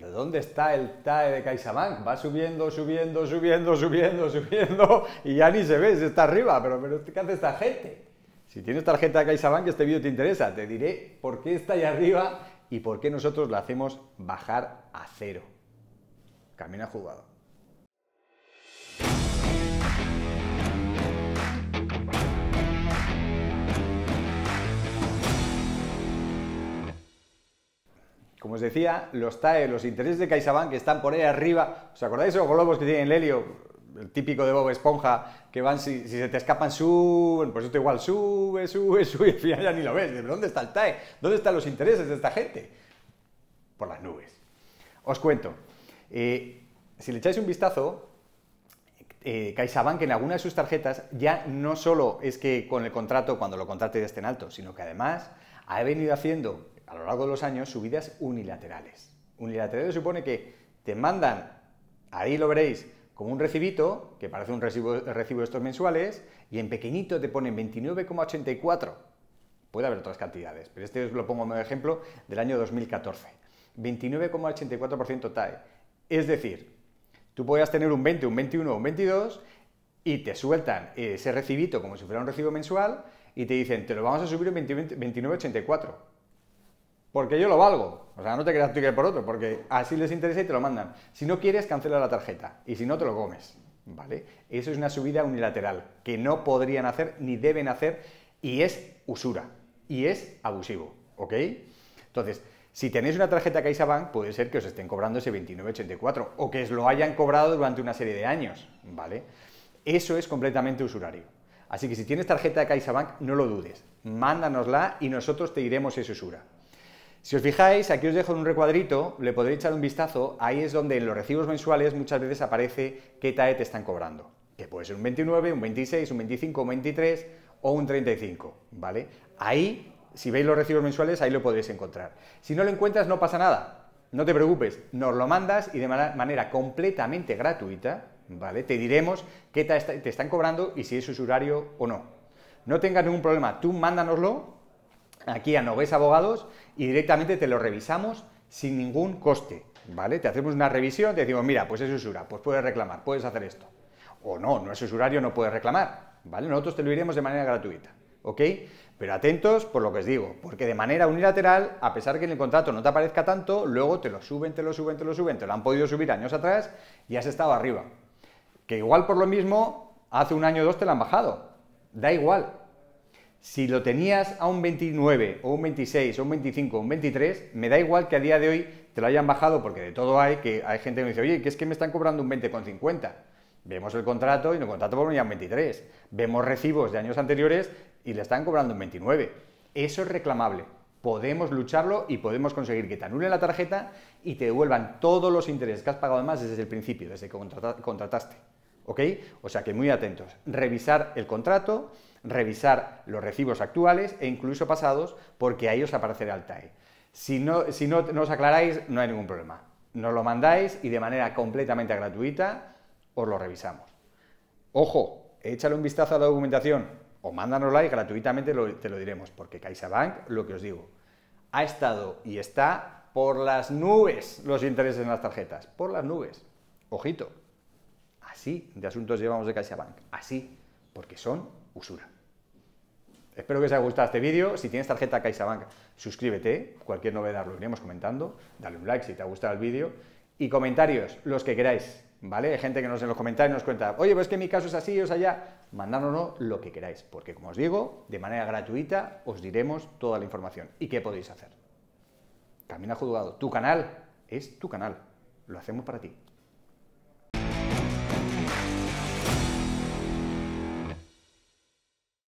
pero ¿dónde está el TAE de CaixaBank? Va subiendo, subiendo, subiendo, subiendo, subiendo y ya ni se ve, si está arriba, pero, pero ¿qué hace esta gente? Si tienes tarjeta de CaixaBank, este vídeo te interesa, te diré por qué está ahí arriba y por qué nosotros la hacemos bajar a cero. Camina jugado. Como os decía, los TAE, los intereses de CaixaBank que están por ahí arriba. ¿Os acordáis de los globos que tiene el helio? El típico de Bob Esponja, que van, si, se te escapan, suben, pues esto igual sube, sube, sube, y al final ya ni lo ves. ¿De ¿Dónde está el TAE? ¿Dónde están los intereses de esta gente? Por las nubes. Os cuento, eh, si le echáis un vistazo, eh, CaixaBank en alguna de sus tarjetas ya no solo es que con el contrato, cuando lo contrate ya esté en alto, sino que además ha venido haciendo a lo largo de los años subidas unilaterales. Unilaterales supone que te mandan, ahí lo veréis, como un recibito, que parece un recibo, de estos mensuales, y en pequeñito te ponen 29,84. Puede haber otras cantidades, pero este os lo pongo como ejemplo del año 2014. 29,84% TAE. Es decir, tú podías tener un 20, un 21, un 22 y te sueltan ese recibito como si fuera un recibo mensual y te dicen, te lo vamos a subir en 29,84. Porque yo lo valgo. O sea, no te quedas tú que por otro, porque así les interesa y te lo mandan. Si no quieres, cancela la tarjeta. Y si no, te lo comes. ¿Vale? Eso es una subida unilateral que no podrían hacer ni deben hacer y es usura y es abusivo. ¿Ok? Entonces, si tenéis una tarjeta CaixaBank, puede ser que os estén cobrando ese 29,84 o que os lo hayan cobrado durante una serie de años, ¿vale? Eso es completamente usurario. Así que si tienes tarjeta de CaixaBank, no lo dudes, mándanosla y nosotros te iremos esa usura. Si os fijáis, aquí os dejo un recuadrito, le podréis echar un vistazo, ahí es donde en los recibos mensuales muchas veces aparece qué TAE te están cobrando, que puede ser un 29, un 26, un 25, un 23 o un 35, ¿vale? Ahí, si veis los recibos mensuales, ahí lo podréis encontrar. Si no lo encuentras, no pasa nada, no te preocupes, nos lo mandas y de manera completamente gratuita, ¿vale? Te diremos qué TAE te están cobrando y si es usuario o no. No tengas ningún problema, tú mándanoslo aquí a ves Abogados y directamente te lo revisamos sin ningún coste, ¿vale? Te hacemos una revisión, te decimos, mira, pues es usura, pues puedes reclamar, puedes hacer esto. O no, no es usurario, no puedes reclamar, ¿vale? Nosotros te lo iremos de manera gratuita, ¿ok? Pero atentos por lo que os digo, porque de manera unilateral, a pesar que en el contrato no te aparezca tanto, luego te lo suben, te lo suben, te lo suben, te lo han podido subir años atrás y has estado arriba. Que igual por lo mismo, hace un año o dos te lo han bajado. Da igual, si lo tenías a un 29 o un 26 o un 25 o un 23, me da igual que a día de hoy te lo hayan bajado, porque de todo hay, que hay gente que me dice, oye, qué es que me están cobrando un 20,50. Vemos el contrato y en el contrato a un 23. Vemos recibos de años anteriores y le están cobrando un 29. Eso es reclamable. Podemos lucharlo y podemos conseguir que te anulen la tarjeta y te devuelvan todos los intereses que has pagado además desde el principio, desde que contrataste. ¿Ok? O sea que muy atentos. Revisar el contrato revisar los recibos actuales e incluso pasados, porque ahí os aparecerá el ¿eh? TAE. Si no, si no, os aclaráis, no hay ningún problema. Nos lo mandáis y de manera completamente gratuita os lo revisamos. Ojo, échale un vistazo a la documentación o mándanosla y gratuitamente te lo diremos, porque CaixaBank, lo que os digo, ha estado y está por las nubes los intereses en las tarjetas, por las nubes. Ojito, así de asuntos llevamos de CaixaBank, así, porque son usura. Espero que os haya gustado este vídeo. Si tienes tarjeta CaixaBank, suscríbete. Cualquier novedad lo iremos comentando. Dale un like si te ha gustado el vídeo. Y comentarios, los que queráis. ¿Vale? Hay gente que nos en los comentarios nos cuenta, oye, pues que mi caso es así, o es allá. Mandárnoslo lo que queráis, porque como os digo, de manera gratuita os diremos toda la información y qué podéis hacer. Camina Juzgado, tu canal es tu canal. Lo hacemos para ti.